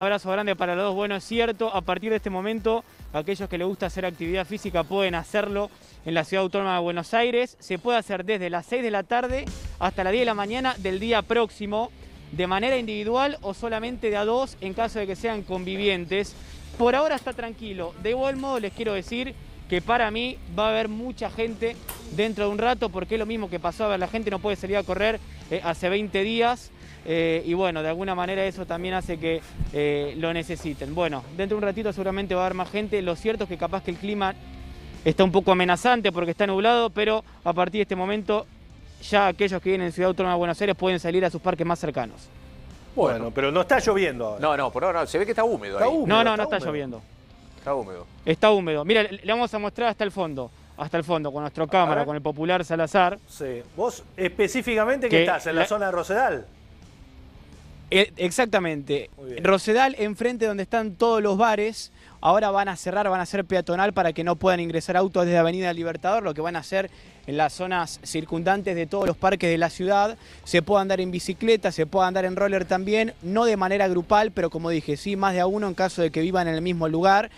Abrazo grande para los dos. Bueno, es cierto, a partir de este momento, aquellos que les gusta hacer actividad física pueden hacerlo en la Ciudad Autónoma de Buenos Aires. Se puede hacer desde las 6 de la tarde hasta las 10 de la mañana del día próximo, de manera individual o solamente de a dos en caso de que sean convivientes. Por ahora está tranquilo. De igual modo les quiero decir que para mí va a haber mucha gente dentro de un rato, porque es lo mismo que pasó. A ver, la gente no puede salir a correr eh, hace 20 días eh, y bueno, de alguna manera eso también hace que eh, lo necesiten. Bueno, dentro de un ratito seguramente va a haber más gente, lo cierto es que capaz que el clima está un poco amenazante porque está nublado, pero a partir de este momento ya aquellos que vienen en Ciudad Autónoma de Buenos Aires pueden salir a sus parques más cercanos. Bueno, pero no está lloviendo No, no, se ve que está húmedo. no, no, no está lloviendo. Está húmedo. Está húmedo. Mira, le vamos a mostrar hasta el fondo hasta el fondo con nuestro cámara, con el popular Salazar. Sí. ¿Vos específicamente qué estás? ¿En la, zona de Rosedal? Eh, exactamente. Rosedal, enfrente donde están todos los bares, ahora van a cerrar, van a ser peatonal para que no puedan ingresar autos desde Avenida Libertador, lo que van a hacer en las zonas circundantes de todos los parques de la ciudad. Se puede andar en bicicleta, se puede andar en roller también, no de manera grupal, pero como dije, sí, más de a uno en caso de que vivan en el mismo lugar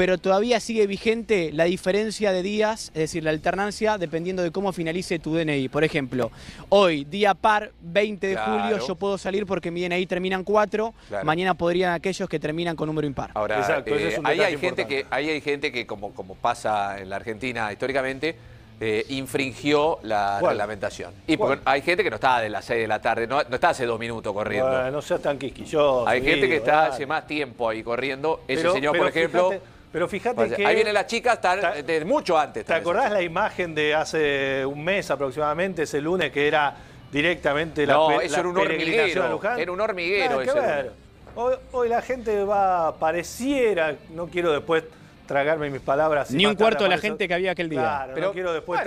pero todavía sigue vigente la diferencia de días, es decir, la alternancia, dependiendo de cómo finalice tu DNI. Por ejemplo, hoy, día par, 20 de julio, yo puedo salir porque mi DNI terminan en 4, mañana podrían aquellos que terminan con número impar. Ahora, Exacto, eh, ahí, hay gente que, hay gente que, como, como pasa en la Argentina históricamente, eh, infringió la reglamentación. Y hay gente que no está de las 6 de la tarde, no, está hace dos minutos corriendo. no seas tan quisquilloso. Hay gente que está hace más tiempo ahí corriendo. Ese señor, por ejemplo, pero fíjate que. Ahí vienen las chicas eh, de mucho antes. ¿Te acordás la imagen de hace un mes aproximadamente, ese lunes, que era directamente la, no, eso era un hormiguero, a Luján? Era un hormiguero ver. Hoy, la gente va, pareciera, no quiero después tragarme mis palabras. Ni un cuarto de la gente que había aquel día. Claro, Pero, no quiero después.